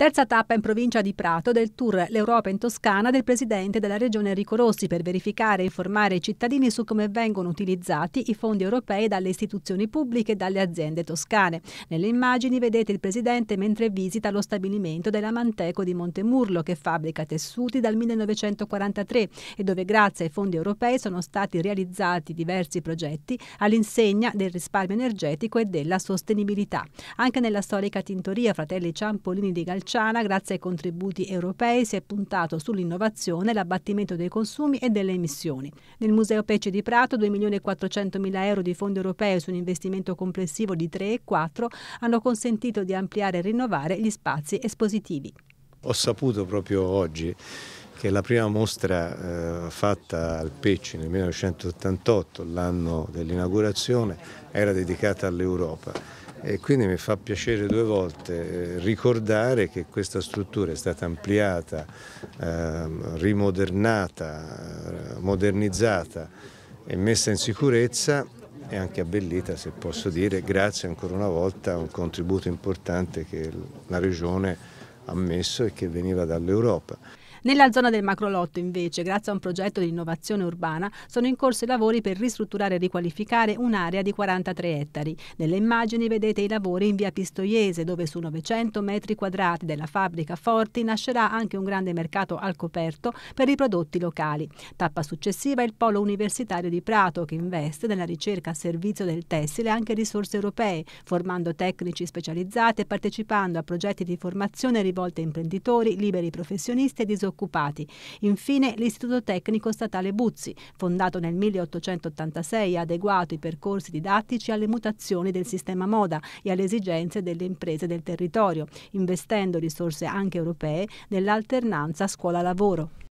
Terza tappa in provincia di Prato del tour L'Europa in Toscana del presidente della regione Enrico Rossi per verificare e informare i cittadini su come vengono utilizzati i fondi europei dalle istituzioni pubbliche e dalle aziende toscane. Nelle immagini vedete il presidente mentre visita lo stabilimento della Manteco di Montemurlo che fabbrica tessuti dal 1943 e dove grazie ai fondi europei sono stati realizzati diversi progetti all'insegna del risparmio energetico e della sostenibilità. Anche nella storica tintoria Fratelli Ciampolini di Galciano Marciana, grazie ai contributi europei, si è puntato sull'innovazione, l'abbattimento dei consumi e delle emissioni. Nel Museo Pece di Prato 2.400.000 euro di fondi europei su un investimento complessivo di 3 e 4 hanno consentito di ampliare e rinnovare gli spazi espositivi. Ho saputo proprio oggi che la prima mostra eh, fatta al Pecci nel 1988, l'anno dell'inaugurazione, era dedicata all'Europa e quindi mi fa piacere due volte eh, ricordare che questa struttura è stata ampliata, ehm, rimodernata, eh, modernizzata e messa in sicurezza e anche abbellita, se posso dire, grazie ancora una volta a un contributo importante che la Regione ha messo e che veniva dall'Europa. Nella zona del Macrolotto, invece, grazie a un progetto di innovazione urbana, sono in corso i lavori per ristrutturare e riqualificare un'area di 43 ettari. Nelle immagini vedete i lavori in via Pistoiese, dove su 900 metri quadrati della fabbrica Forti nascerà anche un grande mercato al coperto per i prodotti locali. Tappa successiva è il polo universitario di Prato, che investe nella ricerca a servizio del tessile anche risorse europee, formando tecnici specializzati e partecipando a progetti di formazione rivolti a imprenditori, liberi professionisti e disoccupati occupati. Infine l'Istituto Tecnico Statale Buzzi, fondato nel 1886, ha adeguato i percorsi didattici alle mutazioni del sistema moda e alle esigenze delle imprese del territorio, investendo risorse anche europee nell'alternanza scuola-lavoro.